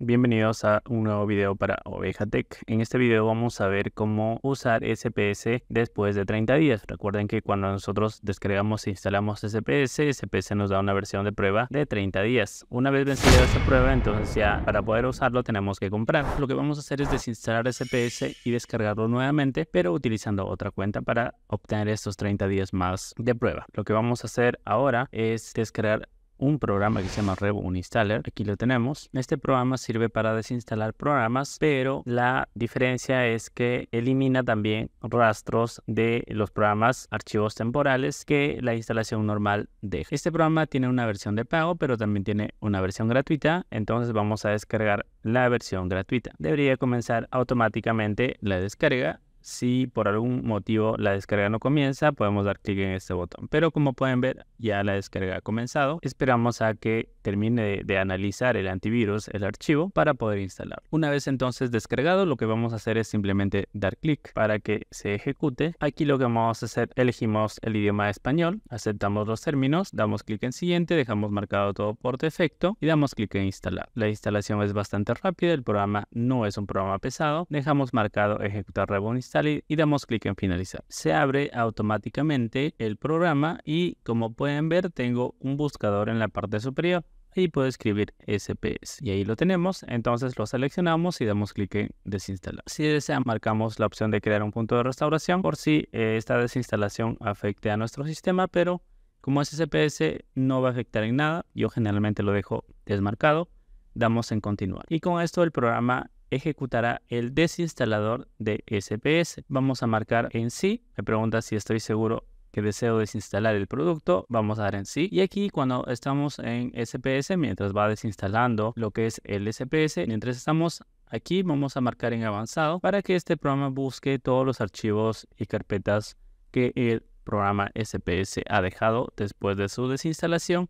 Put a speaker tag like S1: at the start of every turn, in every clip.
S1: Bienvenidos a un nuevo video para Oveja Tech. En este video vamos a ver cómo usar SPS después de 30 días. Recuerden que cuando nosotros descargamos e instalamos SPS, SPS nos da una versión de prueba de 30 días. Una vez vencida esa prueba, entonces ya para poder usarlo tenemos que comprar. Lo que vamos a hacer es desinstalar SPS y descargarlo nuevamente, pero utilizando otra cuenta para obtener estos 30 días más de prueba. Lo que vamos a hacer ahora es descargar un programa que se llama Revo Uninstaller. Aquí lo tenemos. Este programa sirve para desinstalar programas, pero la diferencia es que elimina también rastros de los programas archivos temporales que la instalación normal deja. Este programa tiene una versión de pago, pero también tiene una versión gratuita. Entonces vamos a descargar la versión gratuita. Debería comenzar automáticamente la descarga si por algún motivo la descarga no comienza, podemos dar clic en este botón. Pero como pueden ver, ya la descarga ha comenzado. Esperamos a que termine de, analizar el antivirus, el archivo, para poder instalar. Una vez entonces descargado, lo que vamos a hacer es simplemente dar clic para que se ejecute. Aquí lo que vamos a hacer, elegimos el idioma español, aceptamos los términos, damos clic en siguiente, dejamos marcado todo por defecto y damos clic en instalar. La instalación es bastante rápida, el programa no es un programa pesado. Dejamos marcado ejecutar Revolution y damos clic en finalizar. Se abre automáticamente el programa y como pueden ver tengo un buscador en la parte superior. Ahí puedo escribir SPS y ahí lo tenemos. Entonces lo seleccionamos y damos clic en desinstalar. Si desea, marcamos la opción de crear un punto de restauración por si eh, esta desinstalación afecte a nuestro sistema, pero como es SPS no va a afectar en nada. Yo generalmente lo dejo desmarcado. Damos en continuar. Y con esto el programa ejecutará el desinstalador de SPS. Vamos a marcar en sí. Me pregunta si estoy seguro que deseo desinstalar el producto, vamos a dar en sí. Y aquí cuando estamos en SPS, mientras va desinstalando lo que es el SPS, mientras estamos aquí vamos a marcar en avanzado para que este programa busque todos los archivos y carpetas que el programa SPS ha dejado después de su desinstalación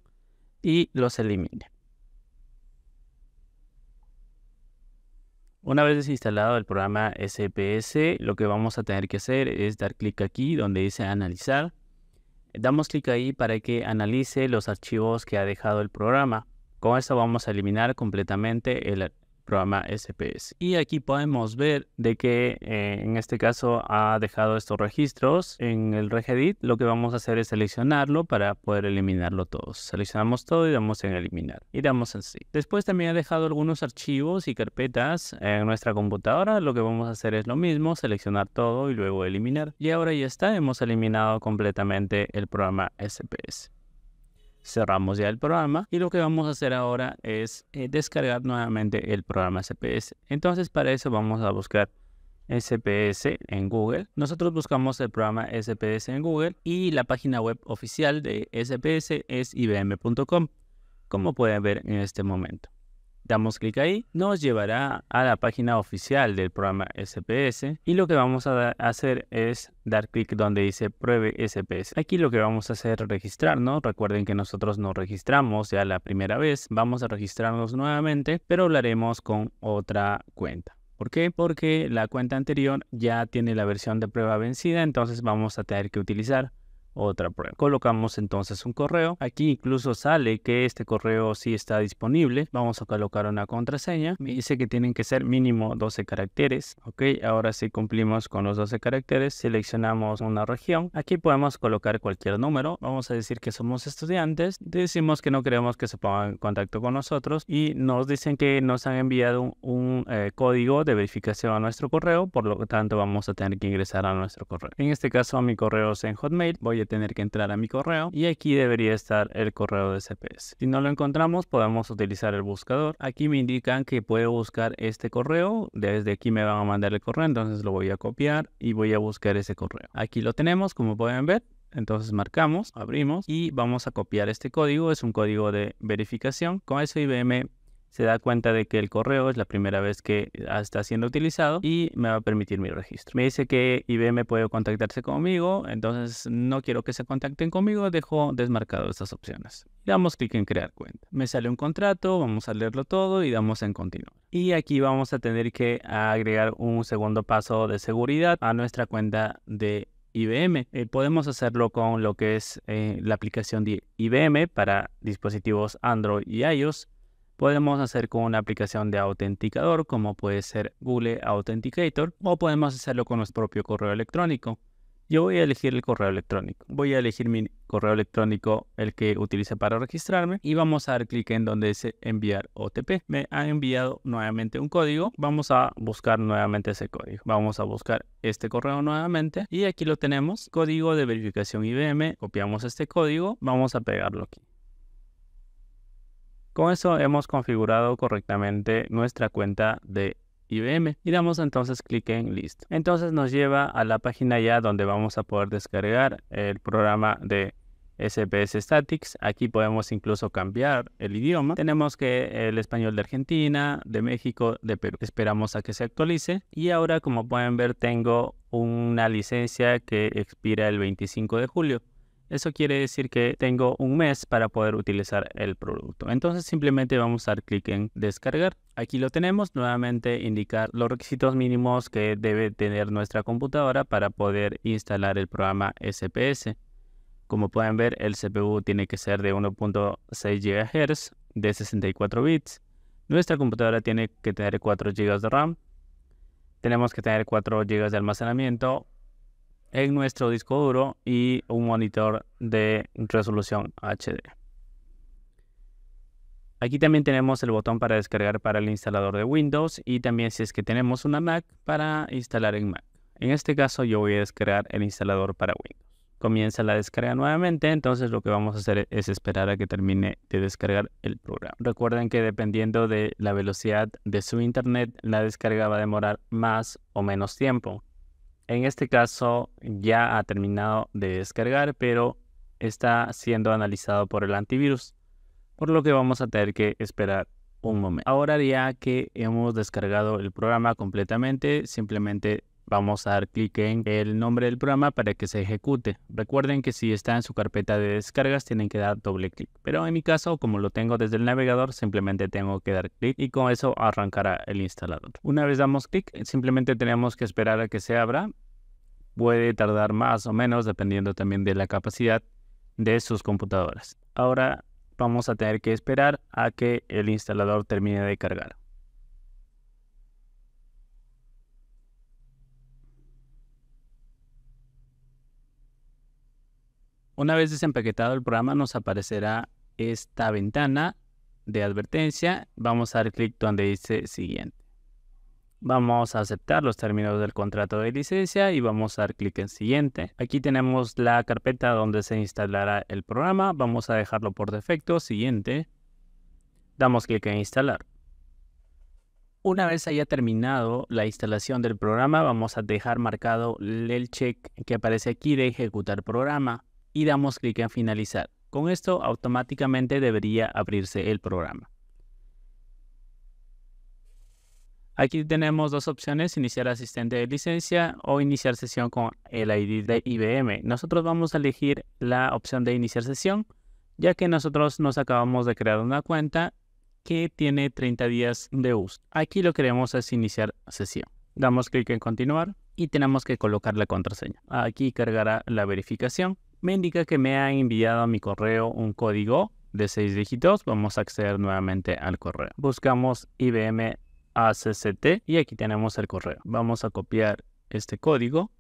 S1: y los elimine. Una vez desinstalado el programa SPS, lo que vamos a tener que hacer es dar clic aquí donde dice analizar. Damos clic ahí para que analice los archivos que ha dejado el programa. Con esto vamos a eliminar completamente el, programa SPS. Y aquí podemos ver de que eh, en este caso ha dejado estos registros en el regedit. Lo que vamos a hacer es seleccionarlo para poder eliminarlo todos. Seleccionamos todo y damos en eliminar y damos en sí. Después también ha dejado algunos archivos y carpetas en nuestra computadora. Lo que vamos a hacer es lo mismo, seleccionar todo y luego eliminar. Y ahora ya está, hemos eliminado completamente el programa SPS cerramos ya el programa y lo que vamos a hacer ahora es eh, descargar nuevamente el programa SPS. Entonces para eso vamos a buscar SPS en Google. Nosotros buscamos el programa SPS en Google y la página web oficial de SPS es ibm.com, como pueden ver en este momento. Damos clic ahí, nos llevará a la página oficial del programa SPS y lo que vamos a hacer es dar clic donde dice pruebe SPS. Aquí lo que vamos a hacer es registrarnos. Recuerden que nosotros nos registramos ya la primera vez. Vamos a registrarnos nuevamente, pero hablaremos con otra cuenta. ¿Por qué? Porque la cuenta anterior ya tiene la versión de prueba vencida, entonces vamos a tener que utilizar otra prueba. Colocamos entonces un correo. Aquí incluso sale que este correo sí está disponible. Vamos a colocar una contraseña. Me dice que tienen que ser mínimo 12 caracteres. Ok, ahora sí cumplimos con los 12 caracteres. Seleccionamos una región. Aquí podemos colocar cualquier número. Vamos a decir que somos estudiantes. Decimos que no queremos que se pongan en contacto con nosotros y nos dicen que nos han enviado un, eh, código de verificación a nuestro correo. Por lo tanto, vamos a tener que ingresar a nuestro correo. En este caso, mi correo es en Hotmail. Voy a tener que entrar a mi correo y aquí debería estar el correo de CPS. Si no lo encontramos, podemos utilizar el buscador. Aquí me indican que puedo buscar este correo. Desde aquí me van a mandar el correo, entonces lo voy a copiar y voy a buscar ese correo. Aquí lo tenemos, como pueden ver. Entonces marcamos, abrimos y vamos a copiar este código. Es un código de verificación. Con eso IBM se da cuenta de que el correo es la primera vez que eh, ah, está siendo utilizado y me va a permitir mi registro. Me dice que IBM puede contactarse conmigo, entonces no quiero que se contacten conmigo, dejo desmarcado estas opciones. Damos clic en crear cuenta. Me sale un contrato, vamos a leerlo todo y damos en continuar. Y aquí vamos a tener que agregar un segundo paso de seguridad a nuestra cuenta de IBM. Eh, podemos hacerlo con lo que es eh, la aplicación de IBM para dispositivos Android y iOS Podemos hacer con una aplicación de autenticador como puede ser Google Authenticator o podemos hacerlo con nuestro propio correo electrónico. Yo voy a elegir el correo electrónico. Voy a elegir mi correo electrónico, el que utilice para registrarme, y vamos a dar clic en donde dice enviar OTP. Me ha enviado nuevamente un código. Vamos a buscar nuevamente ese código. Vamos a buscar este correo nuevamente y aquí lo tenemos. Código de verificación IBM. Copiamos este código. Vamos a pegarlo aquí. Con eso hemos configurado correctamente nuestra cuenta de IBM y damos entonces clic en listo. Entonces nos lleva a la página ya donde vamos a poder descargar el programa de SPS Statics. Aquí podemos incluso cambiar el idioma. Tenemos que el español de Argentina, de México, de Perú. Esperamos a que se actualice. Y ahora, como pueden ver, tengo una licencia que expira el 25 de julio. Eso quiere decir que tengo un mes para poder utilizar el producto. Entonces simplemente vamos a dar clic en descargar. Aquí lo tenemos, nuevamente indicar los requisitos mínimos que debe tener nuestra computadora para poder instalar el programa SPS. Como pueden ver, el CPU tiene que ser de 1.6 GHz de 64 bits. Nuestra computadora tiene que tener 4 GB de RAM. Tenemos que tener 4 GB de almacenamiento, en nuestro disco duro y un monitor de resolución HD. Aquí también tenemos el botón para descargar para el instalador de Windows y también si es que tenemos una Mac para instalar en Mac. En este caso yo voy a descargar el instalador para Windows. Comienza la descarga nuevamente, entonces lo que vamos a hacer es esperar a que termine de descargar el programa. Recuerden que dependiendo de la velocidad de su internet, la descarga va a demorar más o menos tiempo. En este caso ya ha terminado de descargar, pero está siendo analizado por el antivirus, por lo que vamos a tener que esperar un momento. Ahora ya que hemos descargado el programa completamente, simplemente Vamos a dar clic en el nombre del programa para que se ejecute. Recuerden que si está en su carpeta de descargas tienen que dar doble clic. Pero en mi caso, como lo tengo desde el navegador, simplemente tengo que dar clic y con eso arrancará el instalador. Una vez damos clic, simplemente tenemos que esperar a que se abra. Puede tardar más o menos dependiendo también de la capacidad de sus computadoras. Ahora vamos a tener que esperar a que el instalador termine de cargar. Una vez desempaquetado el programa nos aparecerá esta ventana de advertencia. Vamos a dar clic donde dice siguiente. Vamos a aceptar los términos del contrato de licencia y vamos a dar clic en siguiente. Aquí tenemos la carpeta donde se instalará el programa. Vamos a dejarlo por defecto. Siguiente. Damos clic en instalar. Una vez haya terminado la instalación del programa, vamos a dejar marcado el check que aparece aquí de ejecutar programa y damos clic en finalizar. Con esto automáticamente debería abrirse el programa. Aquí tenemos dos opciones, iniciar asistente de licencia o iniciar sesión con el ID de IBM. Nosotros vamos a elegir la opción de iniciar sesión, ya que nosotros nos acabamos de crear una cuenta que tiene 30 días de uso. Aquí lo que queremos es iniciar sesión. Damos clic en continuar y tenemos que colocar la contraseña. Aquí cargará la verificación me indica que me ha enviado a mi correo un código de 6 dígitos. Vamos a acceder nuevamente al correo. Buscamos IBM ACCT y aquí tenemos el correo. Vamos a copiar este código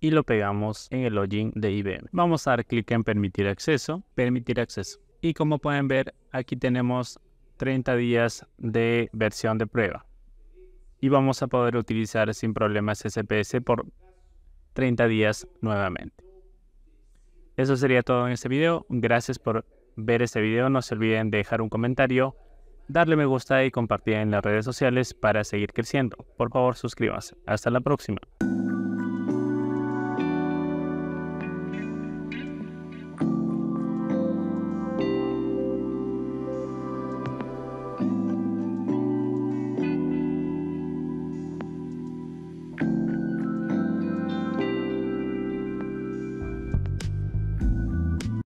S1: y lo pegamos en el login de IBM. Vamos a dar clic en permitir acceso, permitir acceso. Y como pueden ver, aquí tenemos 30 días de versión de prueba. Y vamos a poder utilizar sin problemas SPS por 30 días nuevamente. Eso sería todo en este video. Gracias por ver este video. No se olviden de dejar un comentario, darle me gusta y compartir en las redes sociales para seguir creciendo. Por favor, suscríbanse. Hasta la próxima.